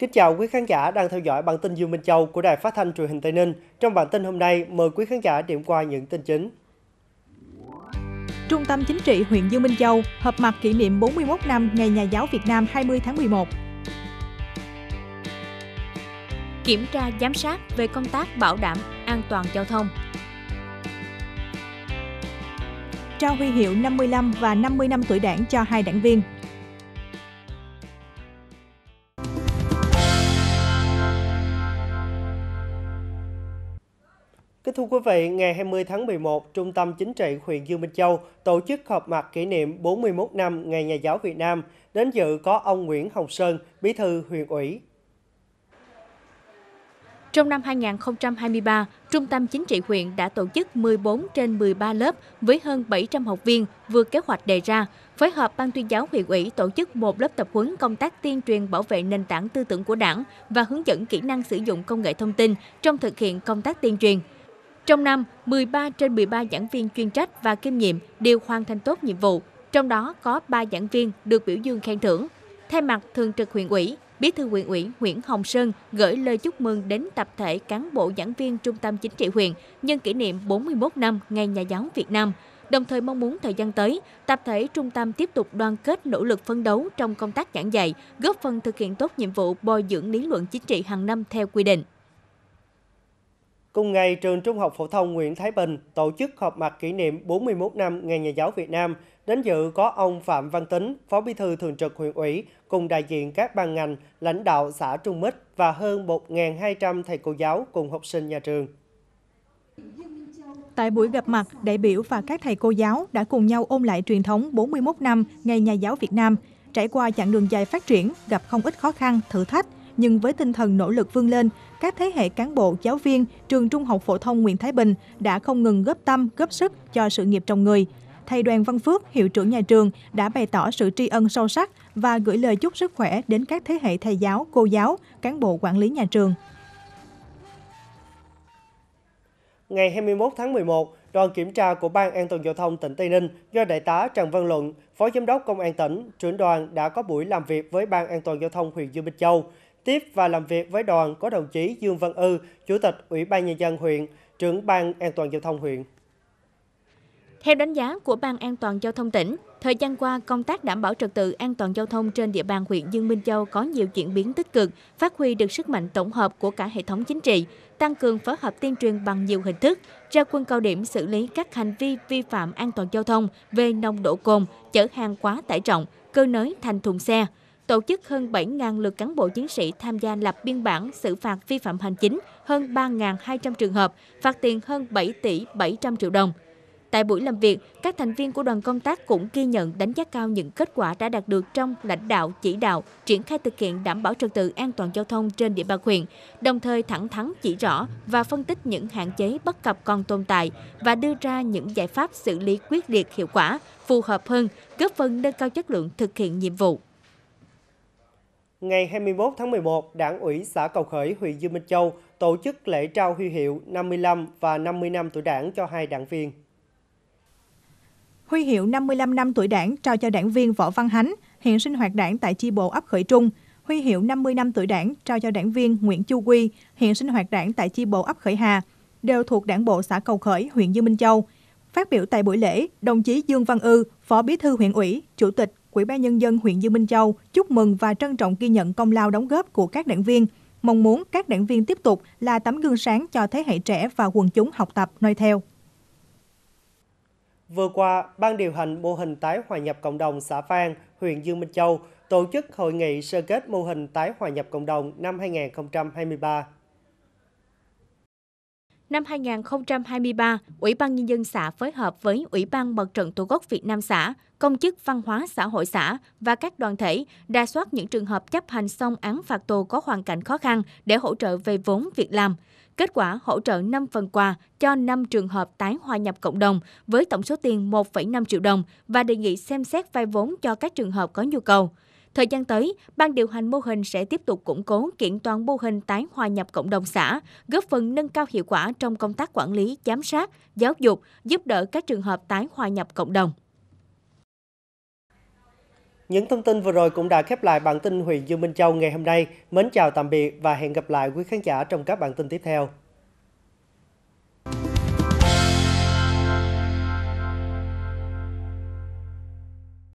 Kính chào quý khán giả đang theo dõi bản tin Dương Minh Châu của Đài Phát thanh Truyền hình Tây Ninh. Trong bản tin hôm nay, mời quý khán giả điểm qua những tin chính. Trung tâm Chính trị huyện Dương Minh Châu họp mặt kỷ niệm 41 năm Ngày Nhà giáo Việt Nam 20 tháng 11. Kiểm tra giám sát về công tác bảo đảm an toàn giao thông. Trao huy hiệu 55 và 50 năm tuổi đảng cho hai đảng viên Kính thưa quý vị, ngày 20 tháng 11, Trung tâm Chính trị huyện Dương Minh Châu tổ chức họp mặt kỷ niệm 41 năm Ngày Nhà giáo Việt Nam. Đến dự có ông Nguyễn Hồng Sơn, bí thư huyện ủy. Trong năm 2023, Trung tâm Chính trị huyện đã tổ chức 14 trên 13 lớp với hơn 700 học viên vừa kế hoạch đề ra, phối hợp Ban tuyên giáo huyện ủy tổ chức một lớp tập huấn công tác tuyên truyền bảo vệ nền tảng tư tưởng của đảng và hướng dẫn kỹ năng sử dụng công nghệ thông tin trong thực hiện công tác tuyên truyền. Trong năm, 13 trên 13 giảng viên chuyên trách và kiêm nhiệm đều hoàn thành tốt nhiệm vụ, trong đó có 3 giảng viên được biểu dương khen thưởng. Thay mặt Thường trực huyện ủy, Bí thư huyện ủy Nguyễn Hồng Sơn gửi lời chúc mừng đến tập thể cán bộ giảng viên Trung tâm Chính trị huyện nhân kỷ niệm 41 năm Ngày Nhà giáo Việt Nam, đồng thời mong muốn thời gian tới, tập thể trung tâm tiếp tục đoàn kết nỗ lực phấn đấu trong công tác giảng dạy, góp phần thực hiện tốt nhiệm vụ bồi dưỡng lý luận chính trị hàng năm theo quy định. Cùng ngày, trường Trung học phổ thông Nguyễn Thái Bình tổ chức họp mặt kỷ niệm 41 năm Ngày Nhà giáo Việt Nam. Đến dự có ông Phạm Văn Tính, Phó Bí thư Thường trực huyện ủy, cùng đại diện các ban ngành, lãnh đạo xã Trung Mít và hơn 1.200 thầy cô giáo cùng học sinh nhà trường. Tại buổi gặp mặt, đại biểu và các thầy cô giáo đã cùng nhau ôn lại truyền thống 41 năm Ngày Nhà giáo Việt Nam, trải qua chặng đường dài phát triển, gặp không ít khó khăn, thử thách – nhưng với tinh thần nỗ lực vươn lên, các thế hệ cán bộ, giáo viên trường Trung học phổ thông Nguyễn Thái Bình đã không ngừng góp tâm, góp sức cho sự nghiệp trồng người. Thầy Đoàn Văn Phước, hiệu trưởng nhà trường đã bày tỏ sự tri ân sâu sắc và gửi lời chúc sức khỏe đến các thế hệ thầy giáo, cô giáo, cán bộ quản lý nhà trường. Ngày 21 tháng 11, đoàn kiểm tra của Ban An toàn Giao thông tỉnh Tây Ninh do Đại tá Trần Văn Luận, Phó Giám đốc Công an tỉnh, trưởng đoàn đã có buổi làm việc với Ban An toàn Giao thông huyện Dương Bình Châu tiếp và làm việc với đoàn có đồng chí Dương Văn Ư, Chủ tịch Ủy ban Nhân dân huyện, trưởng ban an toàn giao thông huyện. Theo đánh giá của Ban An toàn Giao thông tỉnh, thời gian qua, công tác đảm bảo trật tự an toàn giao thông trên địa bàn huyện Dương Minh Châu có nhiều chuyển biến tích cực, phát huy được sức mạnh tổng hợp của cả hệ thống chính trị, tăng cường phối hợp tuyên truyền bằng nhiều hình thức, ra quân cao điểm xử lý các hành vi vi phạm an toàn giao thông về nồng độ cồn, chở hàng quá tải trọng, cơ nới thành thùng xe tổ chức hơn 7.000 lượt cán bộ chiến sĩ tham gia lập biên bản xử phạt vi phạm hành chính hơn 3.200 trường hợp, phạt tiền hơn 7 tỷ 700 triệu đồng. Tại buổi làm việc, các thành viên của đoàn công tác cũng ghi nhận đánh giá cao những kết quả đã đạt được trong lãnh đạo, chỉ đạo, triển khai thực hiện đảm bảo trật tự an toàn giao thông trên địa bàn huyện, đồng thời thẳng thắn chỉ rõ và phân tích những hạn chế bất cập còn tồn tại và đưa ra những giải pháp xử lý quyết liệt hiệu quả, phù hợp hơn, góp phần nâng cao chất lượng thực hiện nhiệm vụ. Ngày 21 tháng 11, Đảng ủy xã Cầu Khởi, huyện Dương Minh Châu tổ chức lễ trao huy hiệu 55 và 50 năm tuổi đảng cho hai đảng viên. Huy hiệu 55 năm tuổi đảng trao cho đảng viên Võ Văn Hánh, hiện sinh hoạt đảng tại chi bộ ấp Khởi Trung. Huy hiệu 50 năm tuổi đảng trao cho đảng viên Nguyễn Chu Quy, hiện sinh hoạt đảng tại chi bộ ấp Khởi Hà, đều thuộc đảng bộ xã Cầu Khởi, huyện Dương Minh Châu. Phát biểu tại buổi lễ, đồng chí Dương Văn Ư, Phó Bí thư huyện ủy, Chủ tịch Quỹ ban Nhân dân huyện Dương Minh Châu chúc mừng và trân trọng ghi nhận công lao đóng góp của các đảng viên, mong muốn các đảng viên tiếp tục là tấm gương sáng cho thế hệ trẻ và quần chúng học tập noi theo. Vừa qua, Ban điều hành mô hình tái hòa nhập cộng đồng xã Phan, huyện Dương Minh Châu tổ chức hội nghị sơ kết mô hình tái hòa nhập cộng đồng năm 2023 năm 2023, Ủy ban Nhân dân xã phối hợp với Ủy ban Mặt trận Tổ quốc Việt Nam xã, công chức văn hóa xã hội xã và các đoàn thể đa soát những trường hợp chấp hành xong án phạt tù có hoàn cảnh khó khăn để hỗ trợ về vốn việc làm. Kết quả hỗ trợ 5 phần quà cho 5 trường hợp tái hòa nhập cộng đồng với tổng số tiền 1,5 triệu đồng và đề nghị xem xét vay vốn cho các trường hợp có nhu cầu. Thời gian tới, ban điều hành mô hình sẽ tiếp tục củng cố kiện toàn mô hình tái hòa nhập cộng đồng xã, góp phần nâng cao hiệu quả trong công tác quản lý, giám sát, giáo dục, giúp đỡ các trường hợp tái hòa nhập cộng đồng. Những thông tin vừa rồi cũng đã khép lại bản tin huyện Dương Minh Châu ngày hôm nay. Mến chào tạm biệt và hẹn gặp lại quý khán giả trong các bản tin tiếp theo.